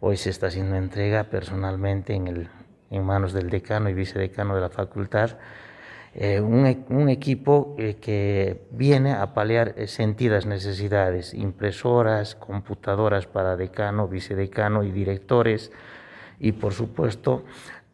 Hoy se está haciendo entrega personalmente en, manos del decano y vicedecano de la facultad. Eh, e, un, equipo eh, que viene a paliar eh, sentidas necesidades, impresoras, computadoras para decano, vicedecano y directores, y por supuesto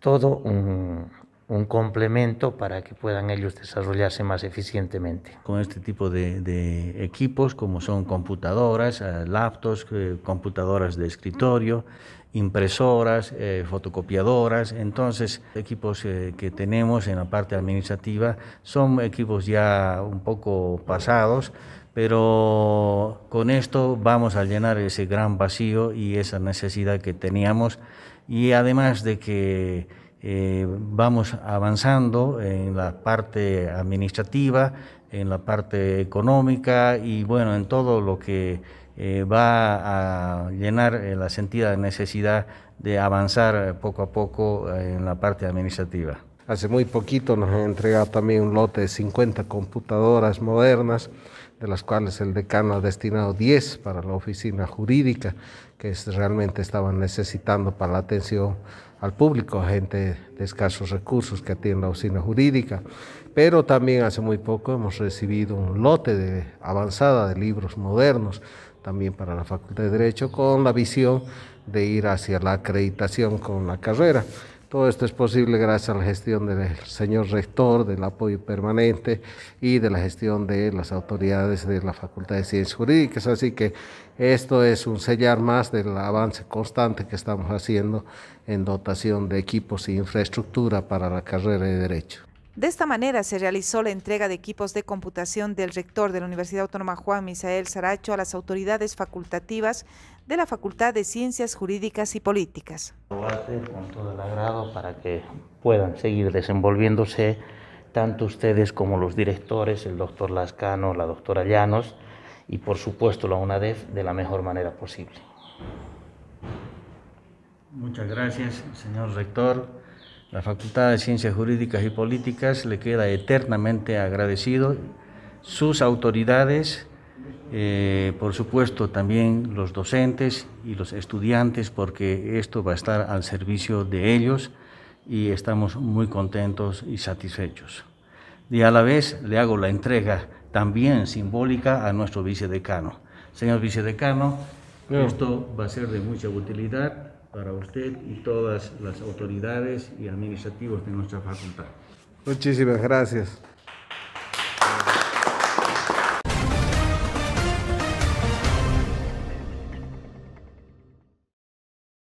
todo un, un complemento para que puedan ellos desarrollarse más eficientemente. Con este tipo de, equipos, como son computadoras, eh, laptops, eh, computadoras de escritorio, impresoras, eh, fotocopiadoras. Entonces, equipos que tenemos en la parte administrativa son equipos ya un poco pasados, pero con esto vamos a llenar ese gran vacío y esa necesidad que teníamos. Y además de que eh, vamos avanzando en la parte administrativa, en la parte económica y bueno, en todo lo que eh, va a llenar eh, la sentida necesidad de avanzar poco a poco en la parte administrativa. Hace muy poquito nos han entregado también un lote de 50 computadoras modernas, de las cuales el decano ha destinado 10 para la oficina jurídica, que es, realmente estaban necesitando para la atención al público, a gente de escasos recursos que atiende la oficina jurídica. Pero también hace muy poco hemos recibido un lote de avanzada de libros modernos, también para la Facultad de Derecho, con la visión de ir hacia la acreditación con la carrera. Todo esto es posible gracias a la gestión del señor rector, del apoyo permanente y de la gestión de las autoridades de la Facultad de Ciencias Jurídicas. Así que esto es un sellar más del avance constante que estamos haciendo en dotación de equipos e infraestructura para la carrera de Derecho. De esta manera se realizó la entrega de equipos de computación del rector de la Universidad Autónoma Juan Misael Saracho a las autoridades facultativas de la Facultad de Ciencias Jurídicas y Políticas. Lo hace con todo el agrado para que puedan seguir desenvolviéndose tanto ustedes como los directores, el doctor Lascano, la doctora Llanos y por supuesto la UNADEF de la mejor manera posible. Muchas gracias, señor rector. La Facultad de Ciencias Jurídicas y Políticas le queda eternamente agradecido, sus autoridades, eh, por supuesto también los docentes y los estudiantes, porque esto va a estar al servicio de ellos y estamos muy contentos y satisfechos. Y a la vez le hago la entrega también simbólica a nuestro vicedecano. Señor vicedecano, esto va a ser de mucha utilidad para usted y todas las autoridades y administrativos de nuestra facultad. Muchísimas gracias.